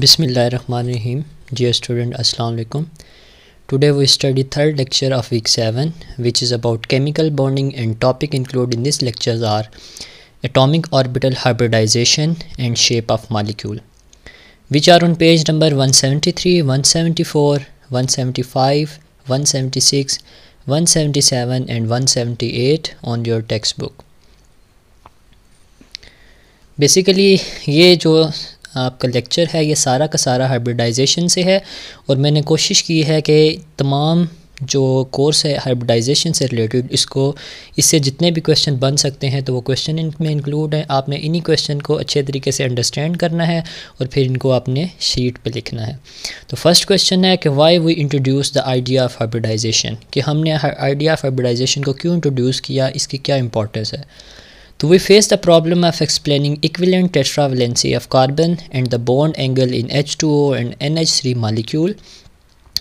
बिसमीम जी स्टूडेंट असलकम today we study third lecture of week seven which is about chemical bonding and topic include in this lectures are atomic orbital hybridization and shape of molecule which are on page number 173, 174, 175, 176, and one on your text book basically ये जो आपका lecture है ये सारा का सारा hybridisation से है और मैंने कोशिश की है कि तमाम जो कोर्स है हाइब्रिडाइजेशन से रिलेटेड इसको इससे जितने भी क्वेश्चन बन सकते हैं तो वो क्वेश्चन इनमें इंक्लूड हैं आपने इन्हीं क्वेश्चन को अच्छे तरीके से अंडरस्टैंड करना है और फिर इनको आपने शीट पे लिखना है तो फर्स्ट क्वेश्चन है कि why we introduce the idea of hybridization कि हमने आइडिया ऑफ हाइब्रिडाइजेशन को क्यों इंट्रोड्यूस किया इसकी क्या इंपॉर्टेंस है Do we face the problem of explaining equivalent tetravalency of carbon and the bond angle in H2O and NH3 molecule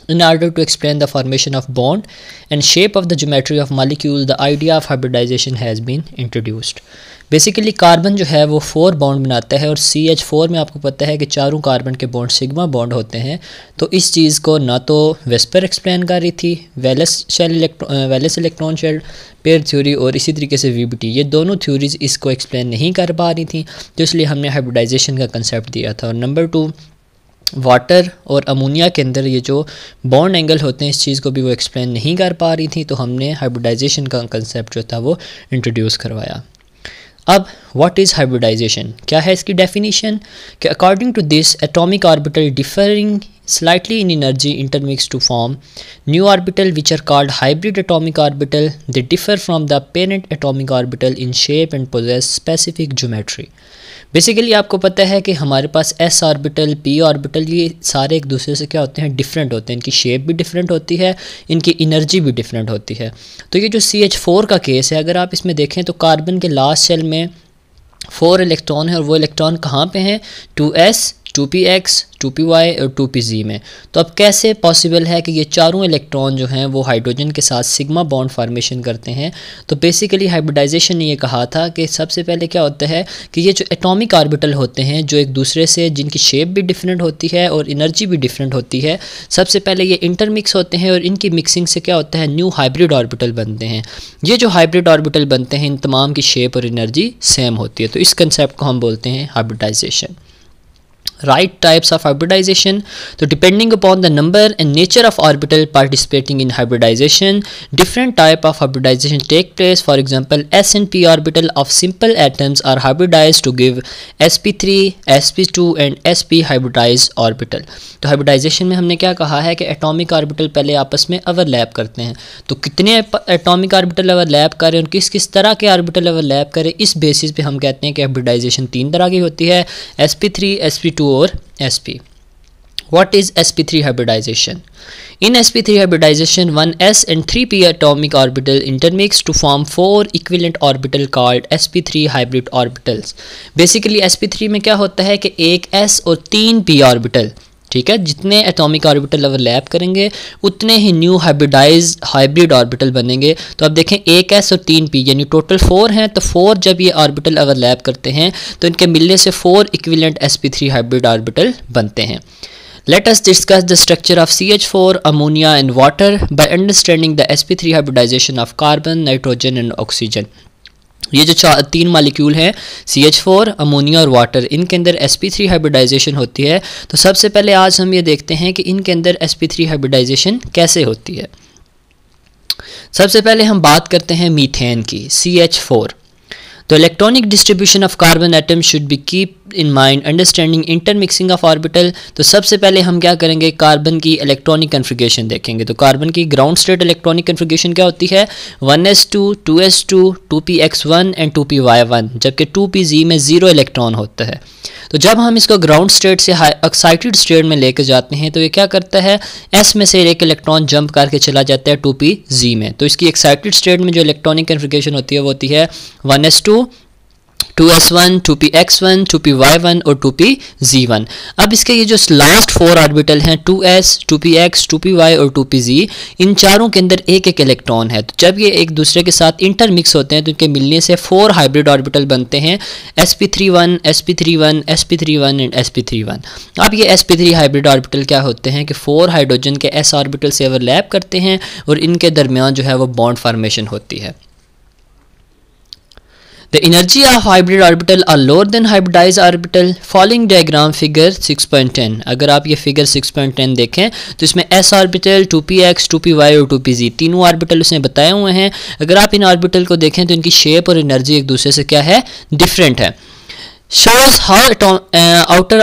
in order to explain the formation of bond and shape of the geometry of molecule the idea of hybridization has been introduced basically carbon जो है वो four bond बनाता है और सी H four में आपको पता है कि चारों कार्बन के बॉन्ड सिग्मा बॉन्ड होते हैं तो इस चीज़ को ना तो वेस्पर एक्सप्लेन कर रही थी valence shell electron valence electron shell pair theory और इसी तरीके से वी बी टी ये दोनों थ्योरीज़ इसको एक्सप्लेन नहीं कर पा रही थी तो इसलिए हमने हाइब्रिडाइजेशन का कंसेप्ट दिया था और नंबर टू वाटर और अमोनिया के अंदर ये जो बॉन्ड एंगल होते हैं इस चीज़ को भी वो एक्सप्लेन नहीं कर पा रही थी तो हमने हाइब्रिडाइजेशन का कंसेप्ट जो था वो इंट्रोड्यूस करवाया अब व्हाट इज़ हाइब्रिडाइजेशन क्या है इसकी डेफिनेशन कि according to this atomic orbital differing slightly in energy intermix to form new orbital which are called hybrid atomic orbital they differ from the parent atomic orbital in shape and possess specific geometry basically आपको पता है कि हमारे पास S orbital P orbital ये सारे एक दूसरे से क्या होते हैं डिफरेंट होते हैं इनकी शेप भी डिफरेंट होती है इनकी इनर्जी भी डिफरेंट होती है तो ये जो सी एच फोर का केस है अगर आप इसमें देखें तो कार्बन के लास्ट सेल में फोर इलेक्ट्रॉन है और वो इलेक्ट्रॉन कहाँ पे हैं two S two P x two P Y और टू पी जी में तो अब कैसे पॉसिबल है कि ये चारों इलेक्ट्रॉन जो हैं वो हाइड्रोजन के साथ सिग्मा बॉन्ड फार्मेशन करते हैं तो बेसिकली हाइब्रिडाइजेशन ने ये कहा था कि सबसे पहले क्या होता है कि ये जो एटॉमिक ऑर्बिटल होते हैं जो एक दूसरे से जिनकी शेप भी डिफरेंट होती है और इनर्जी भी डिफरेंट होती है सबसे पहले ये इंटरमिक्स होते हैं और इनकी मिक्सिंग से क्या होता है न्यू हाइब्रिड ऑर्बिटल बनते हैं ये जो हाइब्रिड ऑर्बिटल बनते हैं इन तमाम की शेप और इनर्जी सेम होती है तो इस कंसेप्ट को हम बोलते हैं hybridization right types of hybridization so depending upon the number and nature of orbital participating in hybridization different type of hybridization take place for example s and p orbital of simple atoms are hybridized to give sp3 sp2 and sp hybridized orbital तो hybridization में हमने क्या कहा है कि atomic orbital पहले आपस में ओवरलैप करते हैं तो कितने एटॉमिक ऑर्बिटल ओवरलैप करें और किस किस तरह के ऑर्बिटल ओवरलैप करें इस बेसिस पे हम कहते हैं कि हाइब्रिडाइजेशन तीन तरह की होती है sp3 sp2 और sp what is sp3 hybridization in sp3 hybridization one s and 3p atomic orbital intermix to form four equivalent orbital called sp3 hybrid orbitals basically sp3 mein kya hota hai ki ek s aur teen p orbital ठीक है जितने atomic orbital overlap करेंगे उतने ही new hybridize hybrid orbital बनेंगे तो अब देखें एक एस और तीन पी यानी टोटल फोर हैं तो फोर जब ये ऑर्बिटल ओवरलैप करते हैं तो इनके मिलने से four equivalent S P three hybrid orbital बनते हैं let discuss the structure of C H four ammonia and water by understanding the S P three hybridization of carbon nitrogen and oxygen ये जो चार तीन मालिक्यूल हैं C H four ammonia और water इनके अंदर एस पी थ्री हाइब्रिडाइजेशन होती है तो सबसे पहले आज हम ये देखते हैं कि इनके अंदर एस पी थ्री हाइब्रिडाइजेशन कैसे होती है सबसे पहले हम बात करते हैं मीथेन की C H four The electronic distribution of carbon atom should be keep in mind understanding intermixing of orbital तो सबसे पहले हम क्या करेंगे कार्बन की इलेक्ट्रॉनिक कन्फिगेशन देखेंगे तो कार्बन की ग्राउंड स्टेट इलेक्ट्रॉनिक कन्फिगेशन क्या होती है 1s2, 2s2, 2px1 and 2py1 जबकि 2pz में ज़ीरो इलेक्ट्रॉन होता है तो जब हम इसको ग्राउंड स्टेट से एक्साइटेड स्टेट में लेकर जाते हैं तो ये क्या करता है एस में से एक इलेक्ट्रॉन जंप करके चला जाता है टू पी जी में तो इसकी एक्साइटेड स्टेट में जो इलेक्ट्रॉनिक कन्फिग्रेशन होती है वो होती है one s to 2s1, 2px1, 2py1 और 2pz1 अब इसके ये जो लास्ट फोर ऑर्बिटल हैं 2s, 2px, 2py और 2pz इन चारों के अंदर एक एक इलेक्ट्रॉन है तो जब ये एक दूसरे के साथ इंटरमिक्स होते हैं तो इनके मिलने से फोर हाइब्रिड ऑर्बिटल बनते हैं sp31, sp31, sp31 and sp31 अब ये sp3 हाइब्रिड ऑर्बिटल क्या होते हैं कि फोर हाइड्रोजन के s ऑर्बिटल से ओवरलैप करते हैं और इनके दरमियान जो है वो बॉन्ड फॉर्मेशन होती है The energy of hybrid orbital are lower than hybridized orbital. Following diagram figure 6.10. अगर आप ये figure 6.10 देखें तो इसमें s orbital, 2px, 2py और 2pz तीनों orbital उसने बताए हुए हैं अगर आप इन orbital को देखें तो इनकी shape और energy एक दूसरे से क्या है Different है shows how atom, uh, outer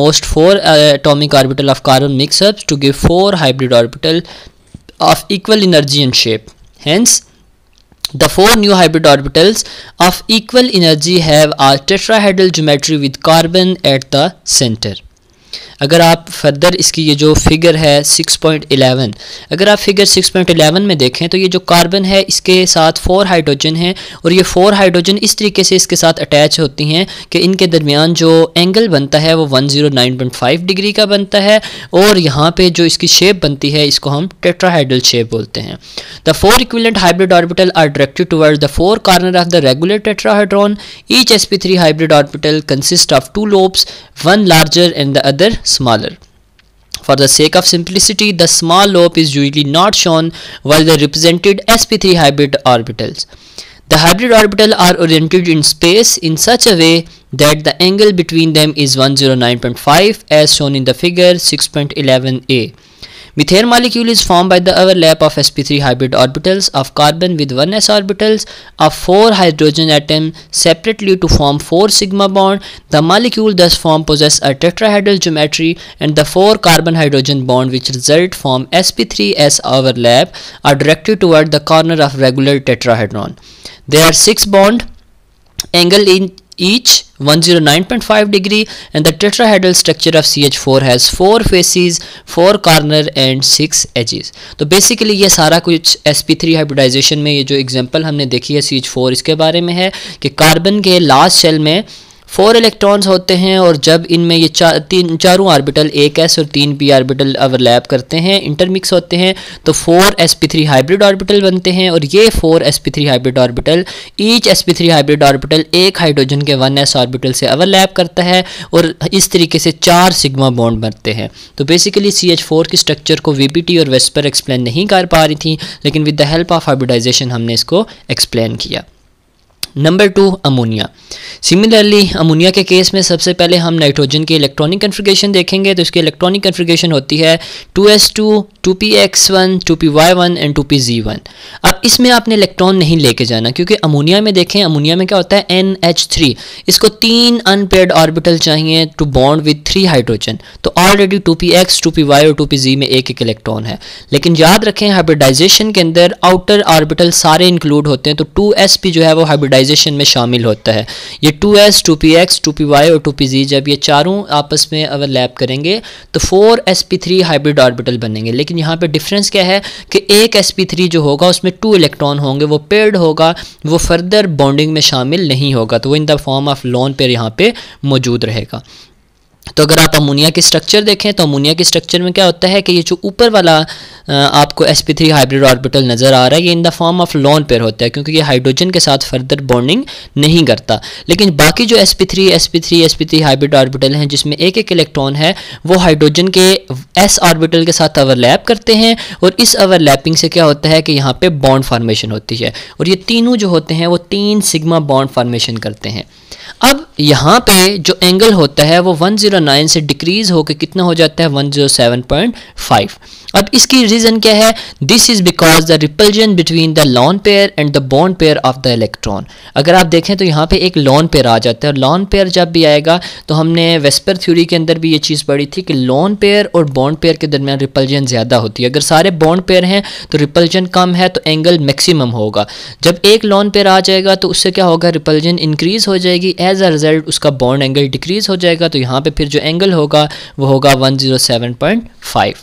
most four uh, atomic orbital of carbon mix ups to give four hybrid orbital of equal energy and shape hence The four new hybrid orbitals of equal energy have a tetrahedral geometry with carbon at the center. अगर आप further इसकी ये जो figure है 6.11 अगर आप figure 6.11 में देखें तो ये जो कार्बन है इसके साथ फोर हाइड्रोजन है और ये फोर हाइड्रोजन इस तरीके से इसके साथ अटैच होती हैं कि इनके दरमियान जो एंगल बनता है वो 109.5 डिग्री का बनता है और यहाँ पे जो इसकी शेप बनती है इसको हम टेट्राहाइड्रल शेप बोलते हैं the four equivalent hybrid orbital are directed toward the four corner of the regular tetrahedron each s hybrid orbital consist of two lobes one larger and the other smaller. For the sake of simplicity, the small lobe is usually not shown while the represented sp3 hybrid orbitals. The hybrid orbitals are oriented in space in such a way that the angle between them is 109.5 as shown in the figure 6.11a. Methane molecule is formed by the overlap of sp3 hybrid orbitals of carbon with 1s orbitals of 4 hydrogen atoms separately to form 4 sigma bond. The molecule thus formed possess a tetrahedral geometry and the 4 carbon hydrogen bond which result from sp3s overlap are directed toward the corner of regular tetrahedron. There are 6 bond angle in each 109.5 degree and the tetrahedral structure of CH4 has four faces, four corner and six edges. तो basically ये सारा कुछ sp3 hybridization में ये जो example हमने देखी है CH4 इसके बारे में है कि कार्बन के लास्ट शेल में फोर इलेक्ट्रॉन्स होते हैं और जब इनमें ये चार तीन चारों आर्बिटल एक एस और तीन पी आर्बिटल ओवरलैप करते हैं इंटरमिक्स होते हैं तो four s P three hybrid orbital बनते हैं और ये four s P three hybrid orbital each s P three hybrid orbital एक हाइड्रोजन के वन एस ऑर्बिटल से ओवरलैप करता है और इस तरीके से चार सिग्मा बॉन्ड बनते हैं तो बेसिकली सी एच फोर की स्ट्रक्चर को वी पी टी और वेस्पर एक्सप्लेन नहीं कर पा रही थी लेकिन with the help of hybridization हमने इसको एक्सप्लेन किया number two ammonia similarly ammonia के केस में सबसे पहले हम नाइट्रोजन की इलेक्ट्रॉनिक कन्फिग्रेशन देखेंगे तो इसकी इलेक्ट्रॉनिक कन्फिग्रेशन होती है two S two two P x one two P y one and two P z one अब इसमें आपने इलेक्ट्रॉन नहीं लेके जाना क्योंकि अमोनिया में देखें अमोनिया में क्या होता है एन एच थ्री इसको तीन अनपेड ऑर्बिटल चाहिए to bond with three hydrogen तो already two P x two P Y और टू पी जी में एक एक इलेक्ट्रॉन है लेकिन याद रखें हाइब्रिडाइजेशन के अंदर आउटर ऑर्बिटल सारे इंक्लूड होते हैं तो टू एस पी जो है वो हाइब्रिडाइज फैक्टराइजेशन में शामिल होता है ये 2s, 2px, 2py और 2pz जब ये चारों आपस में ओवरलैप करेंगे तो 4sp3 हाइब्रिड ऑर्बिटल बनेंगे लेकिन यहाँ पे डिफरेंस क्या है कि एक एस जो होगा उसमें टू इलेक्ट्रॉन होंगे वो पेड होगा वो फर्दर बॉन्डिंग में शामिल नहीं होगा तो वो in the form of lone pair यहाँ पर मौजूद रहेगा तो अगर आप अमोनिया के स्ट्रक्चर देखें तो अमोनिया के स्ट्रक्चर में क्या होता है कि ये जो ऊपर वाला आपको s P three hybrid orbital नज़र आ रहा है ये in the form of lone pair होता है क्योंकि ये हाइड्रोजन के साथ फर्दर बॉन्डिंग नहीं करता लेकिन बाकी जो s P three s P three s P three hybrid orbital हैं जिसमें एक एक इलेक्ट्रॉन है वो हाइड्रोजन के एस ऑर्बिटल के साथ ओवरलैप करते हैं और इस ओवरलैपिंग से क्या होता है कि यहाँ पर बॉन्ड फार्मेशन होती है और ये तीनों जो होते हैं वो तीन सिगमा बॉन्ड फार्मेशन करते हैं अब यहाँ पे जो एंगल होता है वो 109 से डिक्रीज़ होकर कितना हो जाता है 107.5 अब इसकी रीज़न क्या है this is because the repulsion between the lone pair and the bond pair of the electron अगर आप देखें तो यहाँ पे एक लॉन पेयर आ जाता है और लॉन पेयर जब भी आएगा तो हमने वेस्पर थ्योरी के अंदर भी ये चीज़ पढ़ी थी कि लॉन पेयर और बॉन्ड पेयर के दरमियान रिपल्जन ज़्यादा होती है अगर सारे बॉन्ड पेयर हैं तो रिपल्जन कम है तो एंगल मैक्सिमम होगा जब एक लॉन पेयर आ जाएगा तो उससे क्या होगा रिपल्जन इंक्रीज़ हो जाएगी एज अ रिजल्ट उसका बॉन्ड एंगल डिक्रीज़ हो जाएगा तो यहाँ पर फिर जो एंगल होगा वो होगा one zero seven point five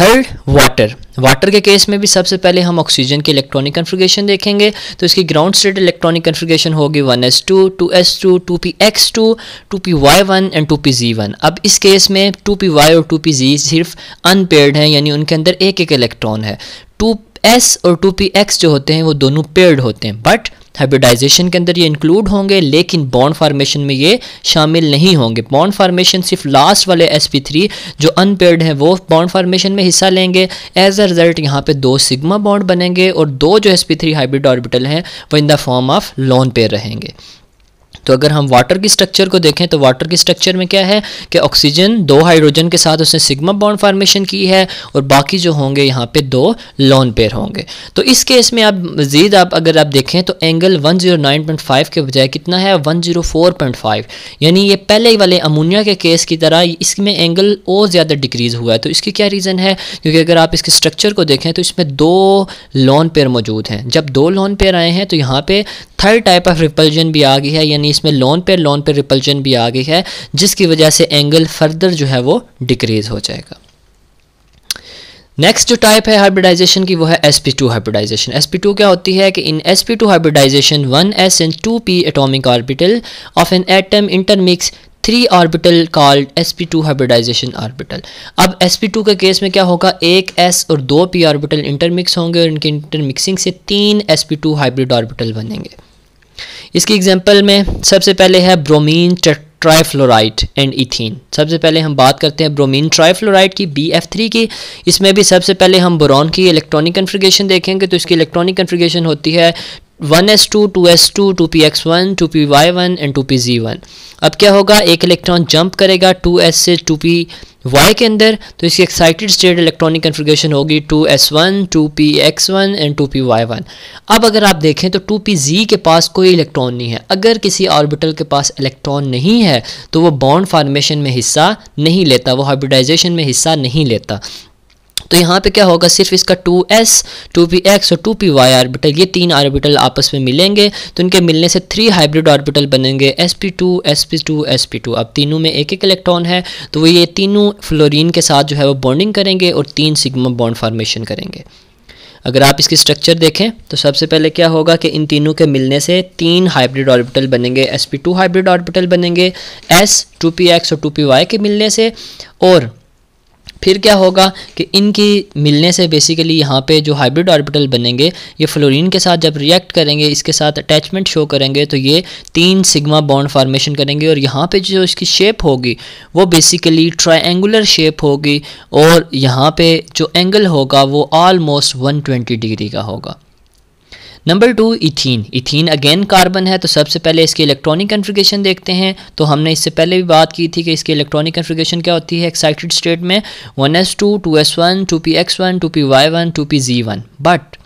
third water water के केस में भी सबसे पहले हम ऑक्सीजन के इलेक्ट्रॉनिक कन्फिग्रेशन देखेंगे तो इसकी ग्राउंड स्टेट इलेक्ट्रॉनिक कन्फिग्रेशन होगी 1s2, 2s2, 2px2, 2py1 and 2pz1 अब इस केस में 2py और 2pz सिर्फ अनपेयर्ड हैं यानी उनके अंदर एक एक इलेक्ट्रॉन है 2s और 2px जो होते हैं वो दोनों पेयर्ड होते हैं बट हाइब्रिडाइजेशन के अंदर ये इंक्लूड होंगे लेकिन बॉन्ड फार्मेशन में ये शामिल नहीं होंगे बॉन्ड फार्मेशन सिर्फ लास्ट वाले एस थ्री जो अनपेड हैं वो बॉन्ड फार्मेशन में हिस्सा लेंगे एज अ रिजल्ट यहाँ पे दो सिग्मा बॉन्ड बनेंगे और दो जो एस थ्री हाइब्रिड ऑर्बिटल हैं वो in the form of lone pair रहेंगे तो अगर हम वाटर की स्ट्रक्चर को देखें तो वाटर की स्ट्रक्चर में क्या है कि ऑक्सीजन दो हाइड्रोजन के साथ उसने सिग्मा बॉन्ड फॉर्मेशन की है और बाकी जो होंगे यहाँ पे दो लॉन पेयर होंगे तो इस केस में आप मजीद आप अगर आप देखें तो एंगल 109.5 के बजाय कितना है 104.5 यानी ये पहले वाले अमोनिया के केस की तरह इसमें एंगल और ज़्यादा डिक्रीज़ हुआ है तो इसकी क्या रीज़न है क्योंकि अगर आप इसके स्ट्रक्चर को देखें तो इसमें दो लॉन पेयर मौजूद हैं जब दो लॉन पेयर आए हैं तो यहाँ पे थर्ड टाइप ऑफ रिपल्जन भी आ गई है यानी इसमें लोन पे लोन पे रिपल्जन भी आ गई है जिसकी वजह से एंगल फर्दर जो है वो डिक्रीज हो जाएगा नेक्स्ट जो टाइप है हाइब्रिडाइजेशन की वो है sp2 हाइब्रिडाइजेशन sp2 क्या होती है कि in sp2 hybridization 1s and 2p atomic orbital of N atom intermix three orbital called sp2 hybridization orbital अब sp2 के केस में क्या होगा एक s और दो p ऑर्बिटल इंटरमिक्स होंगे और इनके इंटरमिक्सिंग से तीन sp2 हाइब्रिड ऑर्बिटल बनेंगे इसकी एग्जांपल में सबसे पहले है ब्रोमीन ट्राईफ्लोराइड एंड इथीन सबसे पहले हम बात करते हैं ब्रोमीन ट्राईफ्लोराइड की बी एफ थ्री की इसमें भी सबसे पहले हम बोरॉन की इलेक्ट्रॉनिक कन्फ्रिगेशन देखेंगे तो इसकी इलेक्ट्रॉनिक कन्फ्रिगेशन होती है one s two two S two two P x one two P y one and two P z one अब क्या होगा एक इलेक्ट्रॉन जंप करेगा टू एस से टू पी वाई के अंदर तो इसकी एक्साइटेड स्टेट इलेक्ट्रॉनिक कन्फिग्रेशन होगी two s one two P x one and two P y one अब अगर आप देखें तो टू पी जी के पास कोई इलेक्ट्रॉन नहीं है अगर किसी ऑर्बिटल के पास इलेक्ट्रॉन नहीं है तो वो बॉन्ड फार्मेशन में हिस्सा नहीं लेता वो हाइब्रिडाइजेशन में हिस्सा नहीं लेता तो यहाँ पे क्या होगा सिर्फ इसका two S two P x और टू पी वाई आर्बिटल ये तीन आर्बिटल आपस में मिलेंगे तो इनके मिलने से थ्री हाइब्रिड ऑर्बिटल बनेंगे s p two s p two s p two अब तीनों में एक एक इलेक्ट्रॉन है तो वो ये तीनों फ्लोरीन के साथ जो है वो बॉन्डिंग करेंगे और तीन सिग्मा बॉन्ड फार्मेशन करेंगे अगर आप इसकी स्ट्रक्चर देखें तो सबसे पहले क्या होगा कि इन तीनों के मिलने से तीन हाइब्रिड ऑर्बिटल बनेंगे s p two hybrid orbital बनेंगे एस टू पी एक्स और टू पी वाई के मिलने से और फिर क्या होगा कि इनकी मिलने से बेसिकली यहाँ पे जो हाइब्रिड ऑर्बिटल बनेंगे ये फ्लोरीन के साथ जब रिएक्ट करेंगे इसके साथ अटैचमेंट शो करेंगे तो ये तीन सिग्मा बॉन्ड फार्मेशन करेंगे और यहाँ पे जो इसकी शेप होगी वो बेसिकली ट्राइंगुलर शेप होगी और यहाँ पे जो एंगल होगा वो ऑलमोस्ट 120 डिग्री का होगा number two ethene ethene again carbon है तो सबसे पहले इसकी इलेक्ट्रॉनिक कन्फ्रिगेशन देखते हैं तो हमने इससे पहले भी बात की थी कि इसकी इलेक्ट्रॉनिक कन्फ्रिगेशन क्या होती है एक्साइटेड स्टेट में one s two two s one two P x one two P y one two P z one but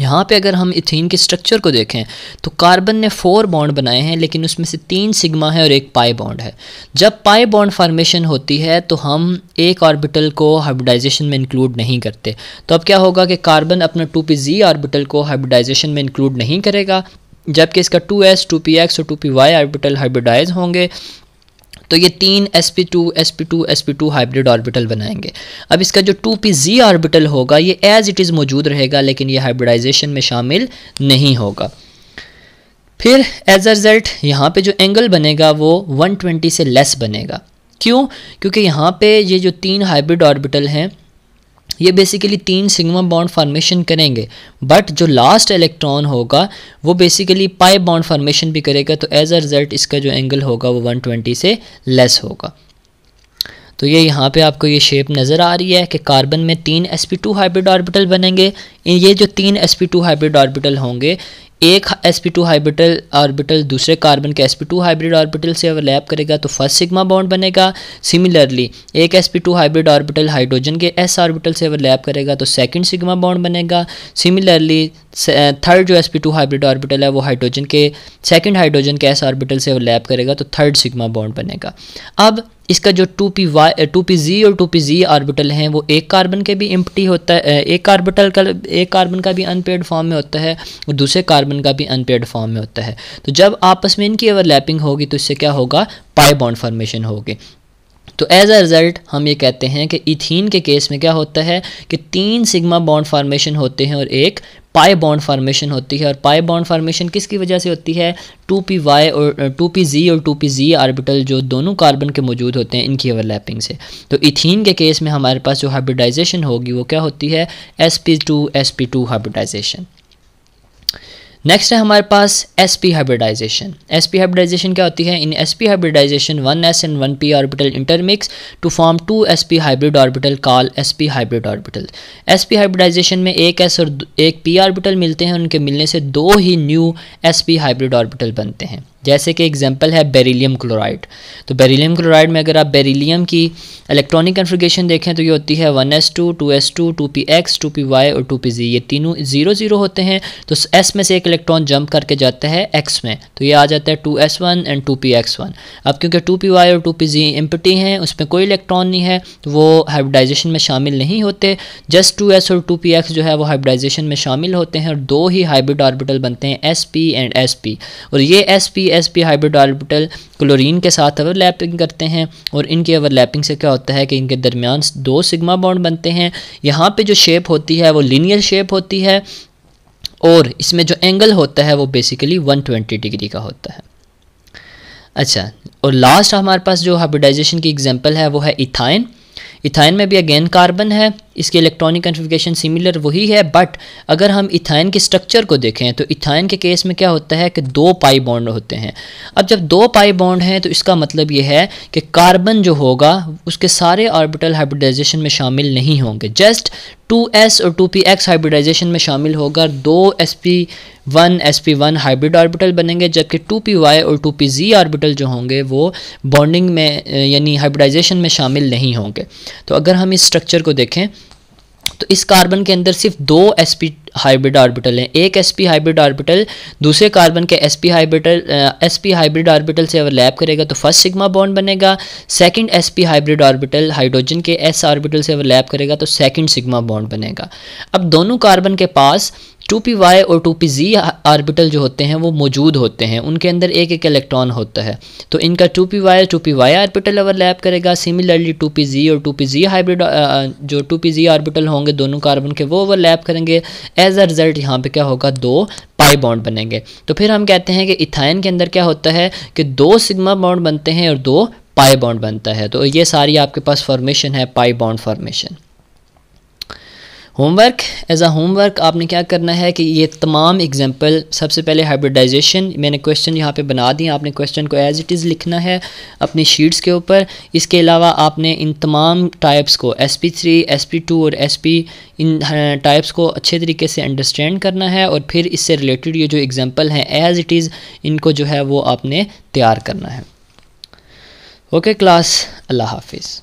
यहाँ पे अगर हम इथीन के स्ट्रक्चर को देखें तो कार्बन ने फोर बॉन्ड बनाए हैं लेकिन उसमें से तीन सिग्मा है और एक पाई बॉन्ड है जब पाई बॉन्ड फॉर्मेशन होती है तो हम एक ऑर्बिटल को हाइब्रिडाइजेशन में इंक्लूड नहीं करते तो अब क्या होगा कि कार्बन अपना टू पी जी ऑर्बिटल को हाइब्रिडाइजेशन में इंक्लूड नहीं करेगा जबकि इसका two S two P x और two P y orbital hybridize होंगे तो ये तीन s p two s p two s p two hybrid orbital बनाएंगे अब इसका जो टू पी जी ऑर्बिटल होगा ये एज इट इज़ मौजूद रहेगा लेकिन ये हाइब्रिडाइजेशन में शामिल नहीं होगा फिर एज अ रिज़ल्ट यहाँ पर जो एंगल बनेगा वो 120 से लेस बनेगा क्यों क्योंकि यहाँ पे ये जो तीन हाइब्रिड ऑर्बिटल हैं ये बेसिकली तीन सिग्मा बॉन्ड फॉर्मेशन करेंगे बट जो लास्ट इलेक्ट्रॉन होगा वो बेसिकली पाई बॉन्ड फॉर्मेशन भी करेगा तो एज अ रिज़ल्ट इसका जो एंगल होगा वो 120 से लेस होगा तो ये यहाँ पे आपको ये शेप नज़र आ रही है कि कार्बन में तीन sp2 हाइब्रिड ऑर्बिटल बनेंगे ये जो तीन sp2 हाइब्रिड ऑर्बिटल होंगे एक sp2 हाइब्रिटल ऑर्बिटल दूसरे कार्बन के sp2 हाइब्रिड ऑर्बिटल से ओवरलैप करेगा तो फर्स्ट सिग्मा बॉन्ड बनेगा सिमिलरली एक sp2 हाइब्रिड ऑर्बिटल हाइड्रोजन के s ऑर्बिटल से ओवरलैप करेगा तो सेकंड सिग्मा बॉन्ड बनेगा सिमिलरली थर्ड जो sp2 हाइब्रिड ऑर्बिटल है वो हाइड्रोजन के सेकंड हाइड्रोजन के s ऑर्बिटल से ओवरलैप करेगा तो थर्ड सिग्मा बॉन्ड बनेगा अब इसका जो two P y two P z और टू पी जी आर्बिटल हैं वो एक कार्बन के भी एम्प्टी होता है एक आर्बिटल का एक कार्बन का भी अनपेड फॉर्म में होता है और दूसरे कार्बन का भी अनपेड फॉर्म में होता है तो जब आपस में इनकी ओवरलैपिंग होगी तो इससे क्या होगा पाई बॉन्ड फॉर्मेशन होगी तो एज अ रिज़ल्ट हम ये कहते हैं कि इथीन के केस में क्या होता है कि तीन सिग्मा बॉन्ड फार्मेशन होते हैं और एक पाई बॉन्ड फार्मेशन होती है और पाई बॉन्ड फार्मेशन किसकी वजह से होती है टू पी वाई और टू पी जी और टू पी जी आर्बिटल जो दोनों कार्बन के मौजूद होते हैं इनकी ओवरलैपिंग से तो इथीन के केस में हमारे पास जो हाइब्रिडाइजेशन होगी वो क्या होती है s p two s p two hybridization next है हमारे पास s p hybridization s p hybridization क्या होती है in s p hybridization one s and one p orbital intermix to form two s p hybrid orbital call s p hybrid orbital s p hybridization में एक S और एक P orbital मिलते हैं उनके मिलने से दो ही new s p hybrid orbital बनते हैं जैसे कि एग्जांपल है बेरिलियम क्लोराइड तो बेरिलियम क्लोराइड में अगर आप बेरिलियम की इलेक्ट्रॉनिक कन्फिग्रेशन देखें तो ये होती है one s two two S two two P x two P Y और टू पी जी ये तीनों ज़ीरो ज़ीरो होते हैं तो एस में से एक इलेक्ट्रॉन जंप करके जाता है एक्स में तो ये आ जाता है two s one and two P x one अब क्योंकि टू पी वाई और टू पी जी एम्पटी हैं उसमें कोई इलेक्ट्रॉन नहीं है तो वो हाइब्रिडाइजेशन में शामिल नहीं होते जस्ट टू एस और टू पी एक्स जो है वो हाइब्रिडाइजेशन में शामिल होते हैं और दो ही हाइब्रिड ऑर्बिटल बनते हैं s p and s p और ये s p s p hybrid orbital chlorine के साथ ओवरलैपिंग करते हैं और इनकी ओवरलैपिंग से क्या होता है कि इनके दरमियान दो सिग्मा बॉन्ड बनते हैं यहाँ पे जो शेप होती है वो लीनियर शेप होती है और इसमें जो एंगल होता है वो बेसिकली 120 डिग्री का होता है अच्छा और लास्ट हमारे पास जो हाइब्रिडाइजेशन की एग्जाम्पल है वो है इथाइन इथाइन में भी अगेन कार्बन है इसके इलेक्ट्रॉनिक कन्फिगेशन सिमिलर वही है बट अगर हम इथाइन के स्ट्रक्चर को देखें तो इथाइन के केस में क्या होता है कि दो पाई बॉन्ड होते हैं अब जब दो पाई बॉन्ड हैं तो इसका मतलब ये है कि कार्बन जो होगा उसके सारे ऑर्बिटल हाइब्रिडाइजेशन में शामिल नहीं होंगे जस्ट 2s और 2px हाइब्रिडाइजेशन में शामिल होगा दो sp1 sp1 हाइब्रिड ऑर्बिटल बनेंगे जबकि 2py और 2pz ऑर्बिटल जो होंगे वो बॉन्डिंग में यानी हाइब्रिडाइजेशन में शामिल नहीं होंगे तो अगर हम इस स्ट्रक्चर को देखें तो इस कार्बन के अंदर सिर्फ दो एसपी हाइब्रिड ऑर्बिटल हैं एक एस पी हाइब्रिड ऑर्बिटल दूसरे कार्बन के s p hybrid s p hybrid orbital से ओवरलैप करेगा तो फर्स्ट सिग्मा बॉन्ड बनेगा second s p hybrid orbital hydrogen के एस ऑर्बिटल से ओवरलैप करेगा तो सेकंड सिग्मा बॉन्ड बनेगा अब दोनों कार्बन के पास टू पी वाई और टू पी जी ऑर्बिटल जो होते हैं वो मौजूद होते हैं उनके अंदर एक एक इलेक्ट्रॉन होता है तो इनका two P y two P y orbital overlap करेगा सिमिलरली टू पी जी और टू पी जी हाइब्रिड जो टू पी जी ऑर्बिटल होंगे दोनों कार्बन के वो ओवरलैप करेंगे एज अ रिजल्ट यहाँ पे क्या होगा दो पाई बॉन्ड बनेंगे तो फिर हम कहते हैं कि इथाइन के अंदर क्या होता है कि दो सिग्मा बॉन्ड बनते हैं और दो पाई बॉन्ड बनता है तो ये सारी आपके पास फॉर्मेशन है pi bond formation homework as a homework आपने क्या करना है कि ये तमाम एग्जांपल सबसे पहले हाइब्रिडाइजेशन मैंने क्वेश्चन यहाँ पे बना दिए आपने क्वेश्चन को एज इट इज़ लिखना है अपनी शीट्स के ऊपर इसके अलावा आपने इन तमाम टाइप्स को s P three s p two और एस पी इन टाइप्स हाँ, को अच्छे तरीके से अंडरस्टैंड करना है और फिर इससे रिलेटेड ये जो एग्ज़ाम्पल हैं एज इट इज़ इनको जो है वो आपने तैयार करना है ओके क्लास अल्लाह हाफिज़